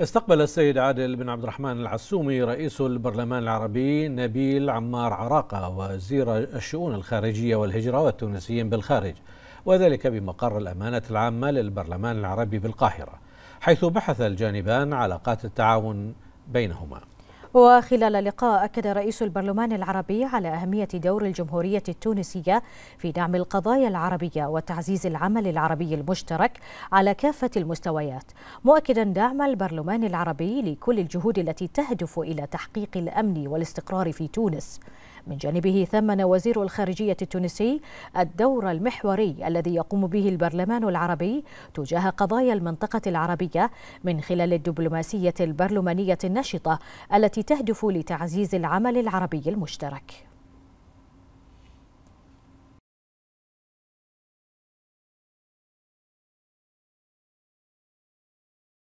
استقبل السيد عادل بن عبد الرحمن العسومي رئيس البرلمان العربي نبيل عمار عراقة وزير الشؤون الخارجية والهجرة والتونسيين بالخارج وذلك بمقر الأمانة العامة للبرلمان العربي بالقاهرة حيث بحث الجانبان علاقات التعاون بينهما وخلال اللقاء أكد رئيس البرلمان العربي على أهمية دور الجمهورية التونسية في دعم القضايا العربية وتعزيز العمل العربي المشترك على كافة المستويات مؤكدا دعم البرلمان العربي لكل الجهود التي تهدف إلى تحقيق الأمن والاستقرار في تونس من جانبه ثمن وزير الخارجية التونسي الدور المحوري الذي يقوم به البرلمان العربي تجاه قضايا المنطقة العربية من خلال الدبلوماسية البرلمانية النشطة التي تهدف لتعزيز العمل العربي المشترك